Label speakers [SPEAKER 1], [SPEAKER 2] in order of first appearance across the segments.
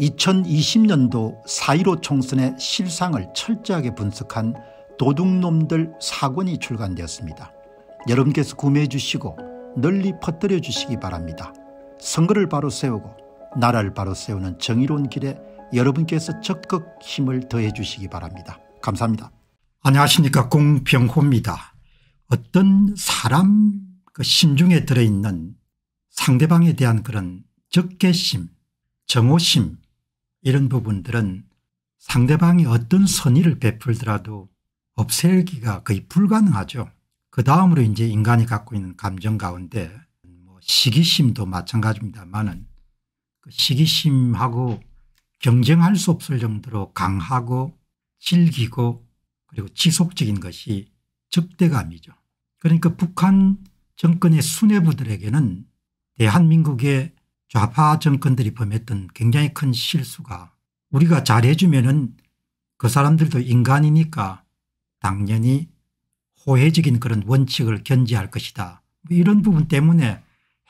[SPEAKER 1] 2020년도 4.15 총선의 실상을 철저하게 분석한 도둑놈들 사권이 출간되었습니다. 여러분께서 구매해 주시고 널리 퍼뜨려 주시기 바랍니다. 선거를 바로 세우고 나라를 바로 세우는 정의로운 길에 여러분께서 적극 힘을 더해 주시기 바랍니다. 감사합니다. 안녕하십니까 공병호입니다. 어떤 사람 그 심중에 들어있는 상대방에 대한 그런 적개심, 정오심 이런 부분들은 상대방이 어떤 선의를 베풀더라도 없애기가 거의 불가능하죠. 그 다음으로 이제 인간이 갖고 있는 감정 가운데 뭐 시기심도 마찬가지입니다만은 그 시기심하고 경쟁할 수 없을 정도로 강하고 질기고 그리고 지속적인 것이 적대감이죠. 그러니까 북한 정권의 수뇌부들에게는 대한민국의 좌파 정권들이 범했던 굉장히 큰 실수가 우리가 잘해주면은 그 사람들도 인간이니까 당연히 호혜적인 그런 원칙을 견지할 것이다. 뭐 이런 부분 때문에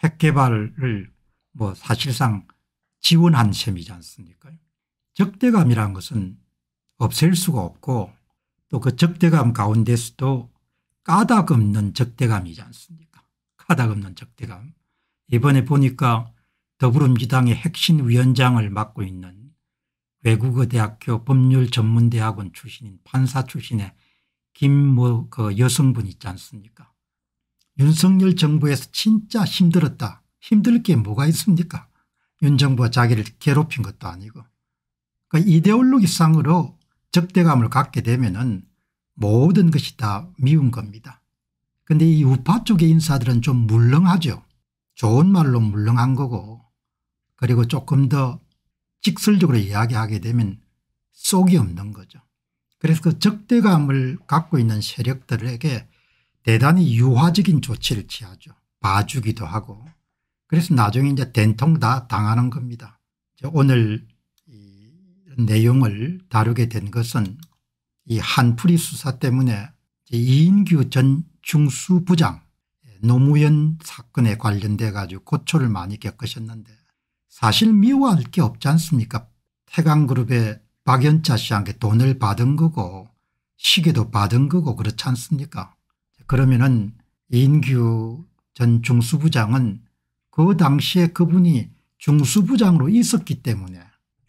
[SPEAKER 1] 핵개발을 뭐 사실상 지원한 셈이지 않습니까? 적대감이라는 것은 없앨 수가 없고 또 그 적대감 가운데서도 까닭 없는 적대감이지 않습니까? 까닭 없는 적대감. 이번에 보니까 더불어민주당의 핵심 위원장을 맡고 있는 외국어대학교 법률전문대학원 출신인 판사 출신의 김모 그 여성분 있지 않습니까 윤석열 정부에서 진짜 힘들었다 힘들 게 뭐가 있습니까 윤 정부가 자기를 괴롭힌 것도 아니고 그 이데올로기상으로 적대감을 갖게 되면 은 모든 것이 다 미운 겁니다. 근데 이 우파 쪽의 인사들은 좀 물렁하죠. 좋은 말로 물렁한 거고 그리고 조금 더 직설적으로 이야기하게 되면 속이 없는 거죠. 그래서 그 적대감을 갖고 있는 세력들에게 대단히 유화적인 조치를 취하죠. 봐주기도 하고 그래서 나중에 이제 된통 다 당하는 겁니다. 오늘 내용을 다루게 된 것은 이 한풀이 수사 때문에 이인규 전 중수부장 노무현 사건에 관련돼 가지고 고초를 많이 겪으셨는데 사실 미워할 게 없지 않습니까 태강그룹의 박연차 씨한테 돈을 받은 거고 시계도 받은 거고 그렇지 않습니까 그러면은 인규 전 중수부장은 그 당시에 그분이 중수부장으로 있었기 때문에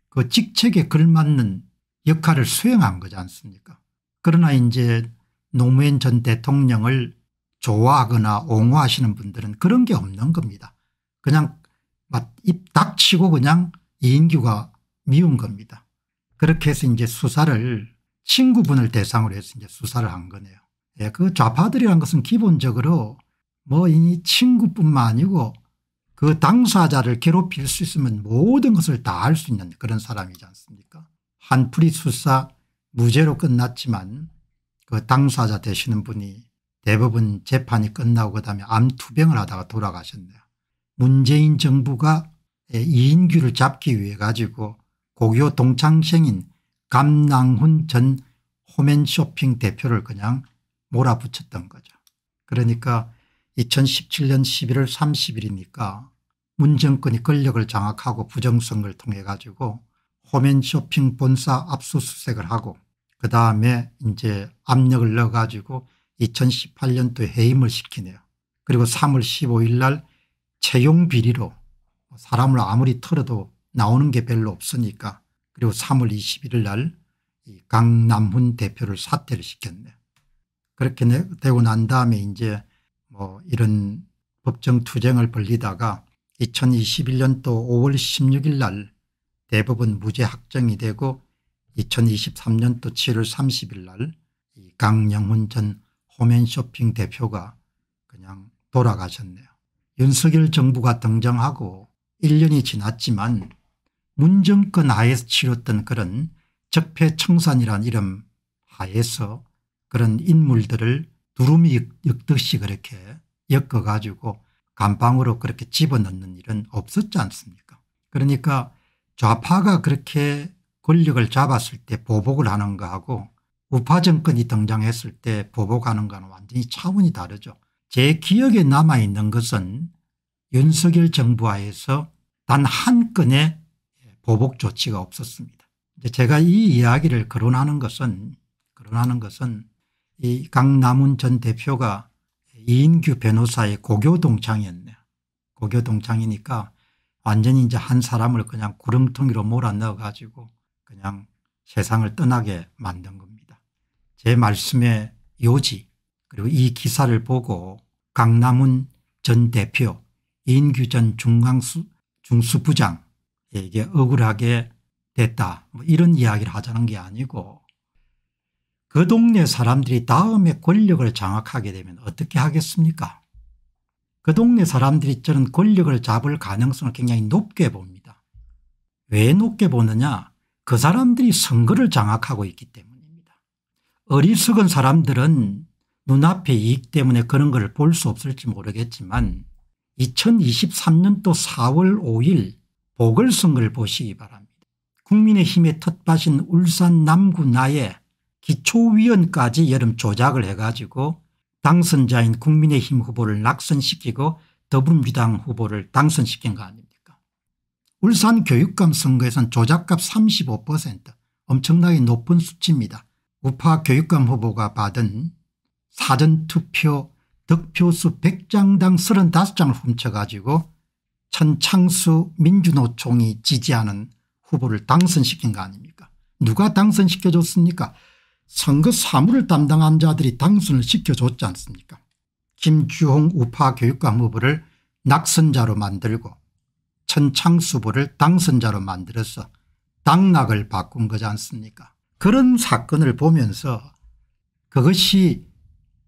[SPEAKER 1] 그 직책에 걸맞는 역할을 수행한 거지 않습니까 그러나 이제 노무현 전 대통령을 좋아하거나 옹호하시는 분들은 그런 게 없는 겁니다. 그냥 입 닥치고 그냥 이인규가 미운 겁니다. 그렇게 해서 이제 수사를 친구분을 대상으로 해서 이제 수사를 한 거네요. 예, 그 좌파들이란 것은 기본적으로 뭐 이 친구뿐만 아니고 그 당사자를 괴롭힐 수 있으면 모든 것을 다 할 수 있는 그런 사람이지 않습니까? 한풀이 수사 무죄로 끝났지만 그 당사자 되시는 분이 대부분 재판이 끝나고 그다음에 암투병을 하다가 돌아가셨네요. 문재인 정부가 이인규를 잡기 위해 가지고 고교 동창생인 감낭훈 전 호맨쇼핑 대표를 그냥 몰아붙였던 거죠. 그러니까 2017년 11월 30일이니까 문 정권이 권력을 장악하고 부정성을 통해 가지고 호맨쇼핑 본사 압수수색을 하고 그 다음에 이제 압력을 넣어가지고 2018년도에 해임을 시키네요. 그리고 3월 15일 날 채용 비리로 사람을 아무리 털어도 나오는 게 별로 없으니까 그리고 3월 21일 날 강남훈 대표를 사퇴를 시켰네. 그렇게 되고 난 다음에 이제 뭐 이런 법정 투쟁을 벌리다가 2021년도 5월 16일 날 대법원 무죄 확정이 되고 2023년도 7월 30일 날 강영훈 전홈앤쇼핑 대표가 그냥 돌아가셨네요. 윤석열 정부가 등장하고 1년이 지났지만 문정권 하에서 치렀던 그런 적폐청산이란 이름 하에서 그런 인물들을 두루미 엮듯이 그렇게 엮어가지고 감방으로 그렇게 집어넣는 일은 없었지 않습니까 그러니까 좌파가 그렇게 권력을 잡았을 때 보복을 하는 거하고 우파 정권이 등장했을 때 보복하는 거는 완전히 차원이 다르죠. 제 기억에 남아있는 것은 윤석열 정부하에서 단 한 건의 보복 조치가 없었습니다. 제가 이 이야기를 거론하는 것은 거론하는 것은 이 강남훈 전 대표가 이인규 변호사의 고교 동창이었네요. 고교 동창이니까 완전히 이제 한 사람을 그냥 구름통이로 몰아넣어 가지고 그냥 세상을 떠나게 만든 겁니다. 제 말씀의 요지 그리고 이 기사를 보고 강남훈 전 대표 인규 전 중앙수 중수부장에게 억울하게 됐다 뭐 이런 이야기를 하자는 게 아니고 그 동네 사람들이 다음에 권력을 장악하게 되면 어떻게 하겠습니까 그 동네 사람들이 저는 권력을 잡을 가능성을 굉장히 높게 봅니다. 왜 높게 보느냐 그 사람들이 선거를 장악하고 있기 때문입니다. 어리석은 사람들은 눈앞의 이익 때문에 그런 걸 볼 수 없을지 모르겠지만 2023년도 4월 5일 보궐선거를 보시기 바랍니다. 국민의힘의 텃밭인 울산 남구 나에 기초위원까지 여름 조작을 해가지고 당선자인 국민의힘 후보를 낙선시키고 더불어민주당 후보를 당선시킨 거 아닙니까 울산 교육감 선거에선 조작값 35% 엄청나게 높은 수치입니다. 우파 교육감 후보가 받은 사전투표 득표수 100장당 35장을 훔쳐가지고 천창수 민주노총이 지지하는 후보를 당선시킨 거 아닙니까 누가 당선시켜줬습니까 선거 사무를 담당한 자들이 당선을 시켜줬지 않습니까 김주홍 우파 교육감 후보를 낙선자로 만들고 천창수 후보를 당선자로 만들어서 당락을 바꾼 거지 않습니까 그런 사건을 보면서 그것이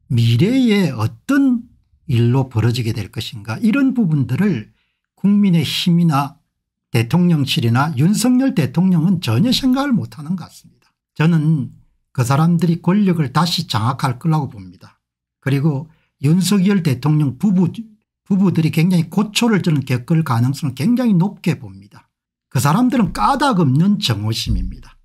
[SPEAKER 1] 미래에 어떤 일로 벌어지게 될 것인가 이런 부분들을 국민의 힘이나 대통령실이나 윤석열 대통령은 전혀 생각을 못하는 것 같습니다. 저는 그 사람들이 권력을 다시 장악할 거라고 봅니다. 그리고 윤석열 대통령 부부, 부부들이 굉장히 고초를 저는 겪을 가능성을 굉장히 높게 봅니다. 그 사람들은 까닭없는 정호심입니다.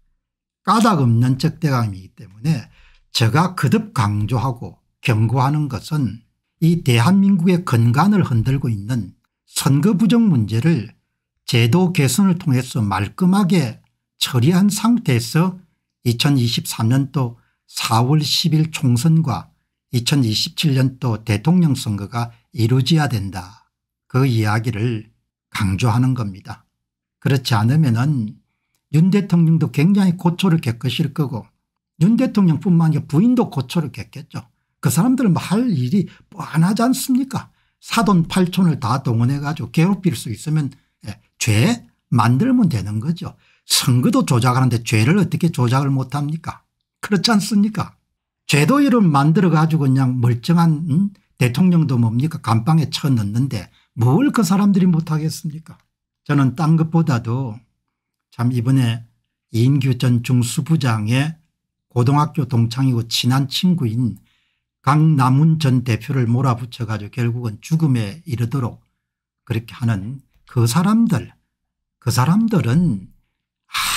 [SPEAKER 1] 까닭없는 적대감이기 때문에 제가 거듭 강조하고 경고하는 것은 이 대한민국의 근간을 흔들고 있는 선거 부정 문제를 제도 개선을 통해서 말끔하게 처리한 상태에서 2023년도 4월 10일 총선과 2027년도 대통령 선거가 이루어져야 된다. 그 이야기를 강조하는 겁니다. 그렇지 않으면 은윤 대통령도 굉장히 고초를 겪으실 거고 윤 대통령뿐만 아니라 부인도 고초를 겪겠죠. 그 사람들 말 뭐 일이 뻔하지 않습니까 사돈 팔촌을 다 동원해 가지고 괴롭힐 수 있으면 예, 죄 만들면 되는 거죠. 선거도 조작하는데 죄를 어떻게 조작을 못합니까 그렇지 않습니까 죄도 이름 만들어 가지고 그냥 멀쩡한 음? 대통령도 뭡니까 감방에 쳐넣는데 뭘 그 사람들이 못하겠습니까 저는 딴 것보다도 참 이번에 이인규 전 중수부장의 고등학교 동창이고 친한 친구인 강남훈 전 대표를 몰아붙여 가지고 결국은 죽음에 이르도록 그렇게 하는 그 사람들 그 사람들은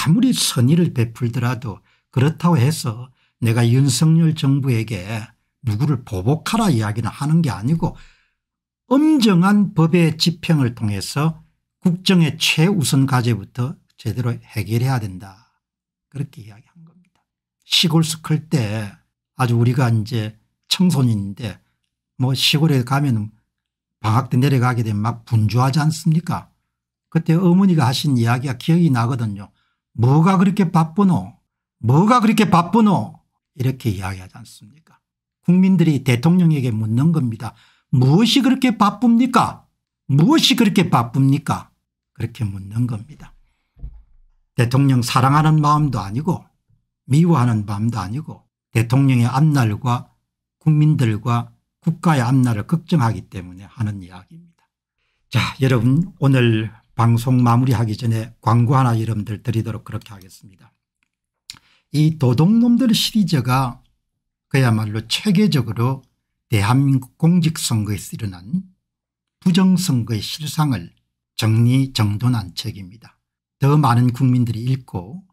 [SPEAKER 1] 아무리 선의를 베풀더라도 그렇다고 해서 내가 윤석열 정부에게 누구를 보복하라 이야기는 하는 게 아니고 엄정한 법의 집행을 통해서 국정의 최우선 과제부터 제대로 해결해야 된다. 그렇게 이야기한 겁니다. 시골스 클때 아주 우리가 이제 청소년인데 뭐 시골에 가면 방학 때 내려가게 되면 막 분주하지 않습니까 그때 어머니가 하신 이야기가 기억이 나거든요. 뭐가 그렇게 바쁘노 뭐가 그렇게 바쁘노 이렇게 이야기하지 않습니까 국민들이 대통령에게 묻는 겁니다. 무엇이 그렇게 바쁩니까 무엇이 그렇게 바쁩니까 그렇게 묻는 겁니다. 대통령 사랑하는 마음도 아니고 미워하는 마음도 아니고 대통령의 앞날과 국민들과 국가의 앞날을 걱정하기 때문에 하는 이야기입니다. 자 여러분 오늘 방송 마무리하기 전에 광고 하나 여러분들 드리도록 그렇게 하겠습니다. 이 도둑놈들 시리즈가 그야말로 체계적으로 대한민국 공직선거에서 일어난 부정선거의 실상을 정리정돈한 책입니다. 더 많은 국민들이 읽고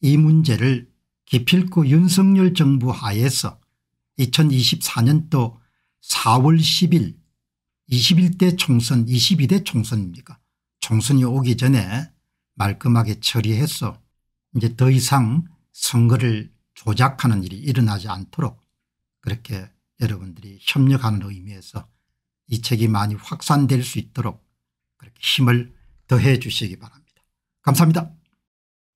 [SPEAKER 1] 이 문제를 기필코 윤석열 정부 하에서 2024년도 4월 10일 21대 총선 22대 총선입니까 총선이 오기 전에 말끔하게 처리해서 이제 더 이상 선거를 조작하는 일이 일어나지 않도록 그렇게 여러분들이 협력하는 의미에서 이 책이 많이 확산될 수 있도록 그렇게 힘을 더해 주시기 바랍니다. 감사합니다.